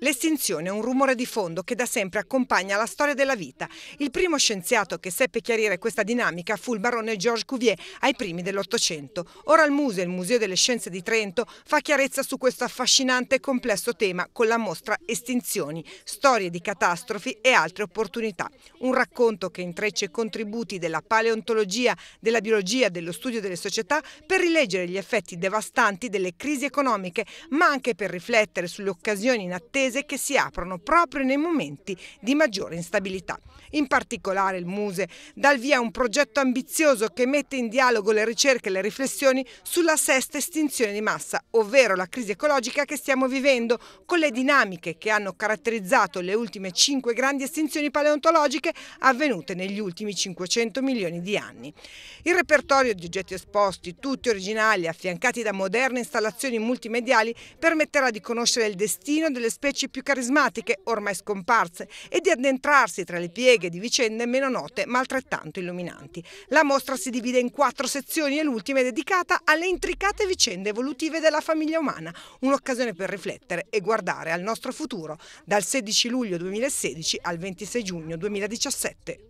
L'estinzione è un rumore di fondo che da sempre accompagna la storia della vita. Il primo scienziato che seppe chiarire questa dinamica fu il barone Georges Cuvier ai primi dell'Ottocento. Ora il Museo, il Museo delle Scienze di Trento, fa chiarezza su questo affascinante e complesso tema con la mostra Estinzioni, storie di catastrofi e altre opportunità. Un racconto che intreccia i contributi della paleontologia, della biologia, dello studio delle società per rileggere gli effetti devastanti delle crisi economiche, ma anche per riflettere sulle occasioni inattive attese che si aprono proprio nei momenti di maggiore instabilità. In particolare il Muse dà il via a un progetto ambizioso che mette in dialogo le ricerche e le riflessioni sulla sesta estinzione di massa, ovvero la crisi ecologica che stiamo vivendo, con le dinamiche che hanno caratterizzato le ultime cinque grandi estinzioni paleontologiche avvenute negli ultimi 500 milioni di anni. Il repertorio di oggetti esposti, tutti originali, affiancati da moderne installazioni multimediali, permetterà di conoscere il destino delle specie più carismatiche ormai scomparse e di addentrarsi tra le pieghe di vicende meno note ma altrettanto illuminanti. La mostra si divide in quattro sezioni e l'ultima è dedicata alle intricate vicende evolutive della famiglia umana, un'occasione per riflettere e guardare al nostro futuro dal 16 luglio 2016 al 26 giugno 2017.